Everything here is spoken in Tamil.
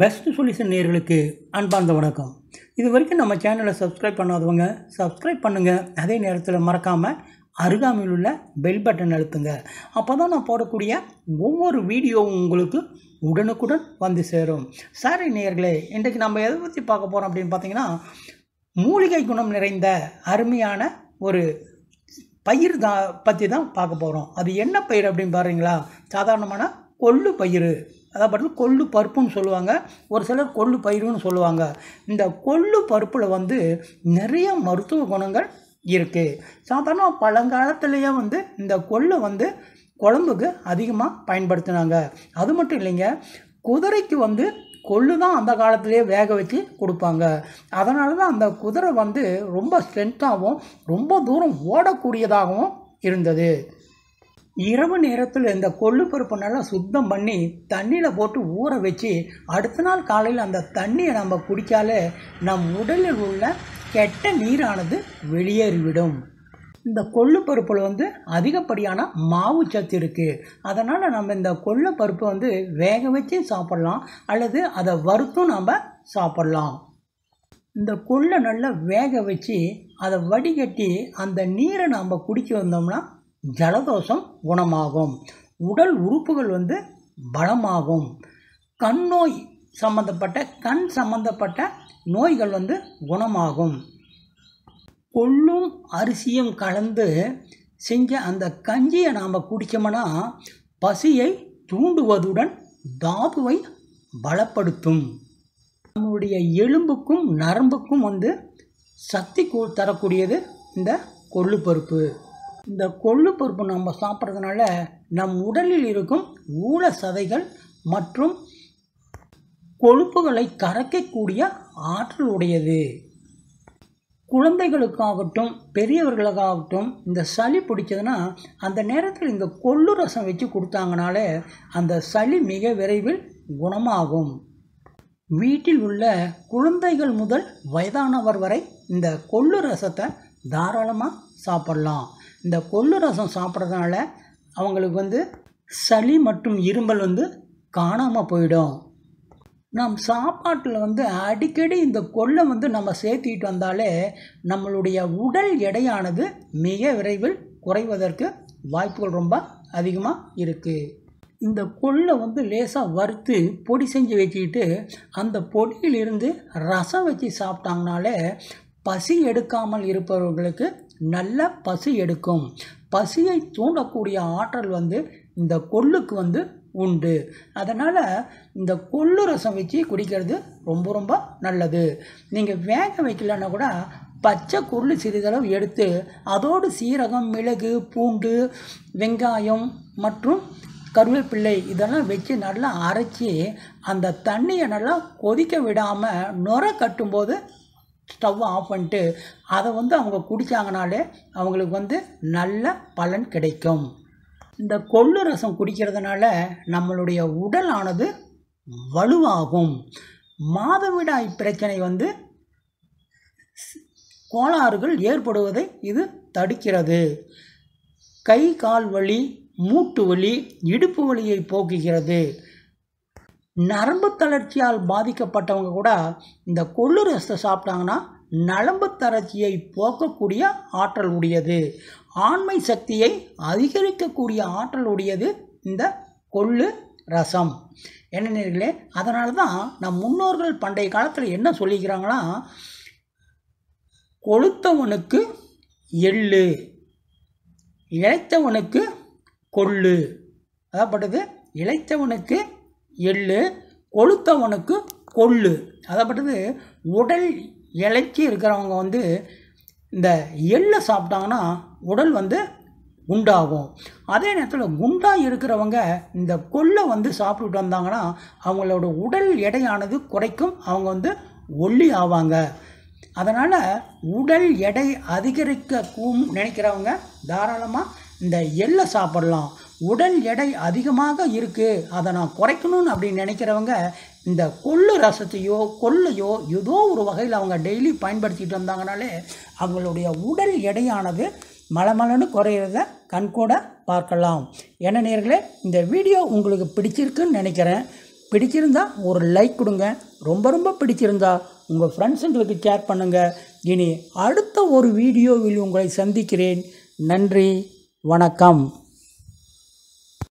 பெஸ்ட் சொல்யூஷன் நேர்களுக்கு அன்பார்ந்த வணக்கம் இது வரைக்கும் நம்ம சேனலை சப்ஸ்கிரைப் பண்ணாதவங்க சப்ஸ்கிரைப் பண்ணுங்கள் அதே நேரத்தில் மறக்காமல் அருகாமையில் உள்ள பெல் பட்டன் அழுத்துங்க அப்போ தான் நான் போடக்கூடிய ஒவ்வொரு வீடியோவும் உங்களுக்கு உடனுக்குடன் வந்து சேரும் சாரி நேர்களே இன்றைக்கு நம்ம எதை பற்றி பார்க்க போகிறோம் அப்படின்னு பார்த்தீங்கன்னா மூலிகை குணம் நிறைந்த அருமையான ஒரு பயிர் தான் பற்றி தான் பார்க்க போகிறோம் அது என்ன பயிர் அப்படின்னு பாருங்களா சாதாரணமான கொள்ளு பயிர் அதாவது பார்த்தீங்கன்னா கொள்ளு பருப்புன்னு சொல்லுவாங்க ஒரு சிலர் கொள்ளு பயிருன்னு சொல்லுவாங்க இந்த கொள்ளு பருப்பில் வந்து நிறைய மருத்துவ குணங்கள் இருக்குது சாதாரண பழங்காலத்துலேயே வந்து இந்த கொள்ளை வந்து குழம்புக்கு அதிகமாக பயன்படுத்தினாங்க அது மட்டும் இல்லைங்க குதிரைக்கு வந்து கொள்ளு தான் அந்த காலத்திலேயே வேக வச்சு கொடுப்பாங்க அதனால தான் அந்த குதிரை வந்து ரொம்ப ஸ்ட்ரென்த்தாகவும் ரொம்ப தூரம் ஓடக்கூடியதாகவும் இருந்தது இரவு நேரத்தில் இந்த கொள்ளு பருப்பு நல்லா சுத்தம் பண்ணி தண்ணியில் போட்டு ஊற வச்சு அடுத்த நாள் காலையில் அந்த தண்ணியை நம்ம குடித்தாலே நம் உடலில் உள்ள கெட்ட நீரானது வெளியேறிவிடும் இந்த கொள்ளு பருப்பில் வந்து அதிகப்படியான மாவு சத்து இருக்குது அதனால் நம்ம இந்த கொள்ளு பருப்பு வந்து வேக வச்சு சாப்பிட்லாம் அல்லது அதை வறுத்தும் நம்ம சாப்பிட்லாம் இந்த கொள்ளை நல்லா வேக வச்சு அதை வடிகட்டி அந்த நீரை நம்ம குடிக்க வந்தோம்னா ஜலதோஷம் குணமாகும் உடல் உறுப்புகள் வந்து பலமாகும் கண் நோய் சம்மந்தப்பட்ட கண் சம்மந்தப்பட்ட நோய்கள் வந்து குணமாகும் கொள்ளும் அரிசியும் கலந்து செஞ்ச அந்த கஞ்சியை நாம் குடித்தோம்னா பசியை தூண்டுவதுடன் தாபுவை பலப்படுத்தும் நம்முடைய எலும்புக்கும் நரம்புக்கும் வந்து சக்தி தரக்கூடியது இந்த கொள்ளுப்பருப்பு இந்த கொள்ளு பருப்பு நம்ம சாப்பிட்றதுனால நம் உடலில் இருக்கும் ஊழ சதைகள் மற்றும் கொழுப்புகளை கரைக்கக்கூடிய ஆற்றல் உடையது குழந்தைகளுக்காகட்டும் பெரியவர்களுக்காகட்டும் இந்த சளி பிடிச்சதுன்னா அந்த நேரத்தில் இந்த கொள்ளு ரசம் வச்சு கொடுத்தாங்கனாலே அந்த சளி மிக விரைவில் குணமாகும் வீட்டில் உள்ள குழந்தைகள் முதல் வயதானவர் வரை இந்த கொள்ளு ரசத்தை தாராளமாக சாப்பிட்லாம் இந்த கொள்ளு ரசம் சாப்பிட்றதுனால அவங்களுக்கு வந்து சளி மற்றும் இருமல் வந்து காணாமல் போயிடும் நம் சாப்பாட்டில் வந்து அடிக்கடி இந்த கொள்ளை வந்து நம்ம சேர்த்திட்டு வந்தாலே நம்மளுடைய உடல் எடையானது மிக விரைவில் குறைவதற்கு வாய்ப்புகள் ரொம்ப அதிகமாக இருக்குது இந்த கொள்ளை வந்து லேசாக வறுத்து பொடி செஞ்சு வச்சுக்கிட்டு அந்த பொடியிலிருந்து ரசம் வச்சு சாப்பிட்டாங்கனாலே பசி எடுக்காமல் இருப்பவர்களுக்கு நல்ல பசி எடுக்கும் பசியை தூண்டக்கூடிய ஆற்றல் வந்து இந்த கொள்ளுக்கு வந்து உண்டு அதனால் இந்த கொள்ளு ரசம் வச்சு குடிக்கிறது ரொம்ப ரொம்ப நல்லது நீங்கள் வேக வைக்கலன்னா கூட பச்சை கொள்ளு சிறிதளவு எடுத்து அதோடு சீரகம் மிளகு பூண்டு வெங்காயம் மற்றும் கருவேப்பிள்ளை இதெல்லாம் வச்சு நல்லா அரைச்சி அந்த தண்ணியை நல்லா கொதிக்க விடாமல் நுர கட்டும்போது ஸ்டவ்வை ஆஃப் பண்ணிட்டு அதை வந்து அவங்க குடித்தாங்கனாலே அவங்களுக்கு வந்து நல்ல பலன் கிடைக்கும் இந்த கொள்ளு ரசம் குடிக்கிறதுனால நம்மளுடைய உடலானது வலுவாகும் மாதவிடாய் பிரச்சனை வந்து கோளாறுகள் ஏற்படுவதை இது தடுக்கிறது கை கால் வலி மூட்டு வலி இடுப்பு வலியை போக்குகிறது நரம்பு தளர்ச்சியால் பாதிக்கப்பட்டவங்க கூட இந்த கொள்ளு ரசத்தை சாப்பிட்டாங்கன்னா நரம்பு தளர்ச்சியை போக்கக்கூடிய ஆற்றல் உடையது ஆண்மை சக்தியை அதிகரிக்கக்கூடிய ஆற்றல் உடையது இந்த கொள்ளு ரசம் என்ன நேர்களே அதனால தான் நம் முன்னோர்கள் பண்டைய காலத்தில் என்ன சொல்லிக்கிறாங்கன்னா கொளுத்தவனுக்கு எள்ளு இழைத்தவனுக்கு கொள்ளு அதாகப்பட்டது இழைத்தவனுக்கு எள்ளு கொளுத்தவனுக்கு கொள்ளு அதைப்பட்டது உடல் இலைச்சி இருக்கிறவங்க வந்து இந்த எள்ளை சாப்பிட்டாங்கன்னா உடல் வந்து குண்டாகும் அதே நேரத்தில் குண்டாக இருக்கிறவங்க இந்த கொள்ளை வந்து சாப்பிட்டுட்டு வந்தாங்கன்னா அவங்களோட உடல் எடையானது குறைக்கும் அவங்க வந்து ஒல்லி ஆவாங்க அதனால் உடல் எடை அதிகரிக்க கூ நினைக்கிறவங்க தாராளமாக இந்த எள்ளை சாப்பிட்லாம் உடல் எடை அதிகமாக இருக்குது அதை நான் குறைக்கணும்னு அப்படின்னு நினைக்கிறவங்க இந்த கொள்ளு ரசத்தையோ கொள்ளையோ ஏதோ ஒரு வகையில் அவங்க டெய்லி பயன்படுத்திட்டு வந்தாங்கனாலே அவங்களுடைய உடல் எடையானது மலமலன்னு குறையிறத கண்கூட பார்க்கலாம் என்ன நேர்களே இந்த வீடியோ உங்களுக்கு பிடிச்சிருக்குன்னு நினைக்கிறேன் பிடிச்சிருந்தா ஒரு லைக் கொடுங்க ரொம்ப ரொம்ப பிடிச்சிருந்தா உங்கள் ஃப்ரெண்ட்ஸுங்களுக்கு ஷேர் பண்ணுங்கள் இனி அடுத்த ஒரு வீடியோவில் உங்களை சந்திக்கிறேன் நன்றி வணக்கம்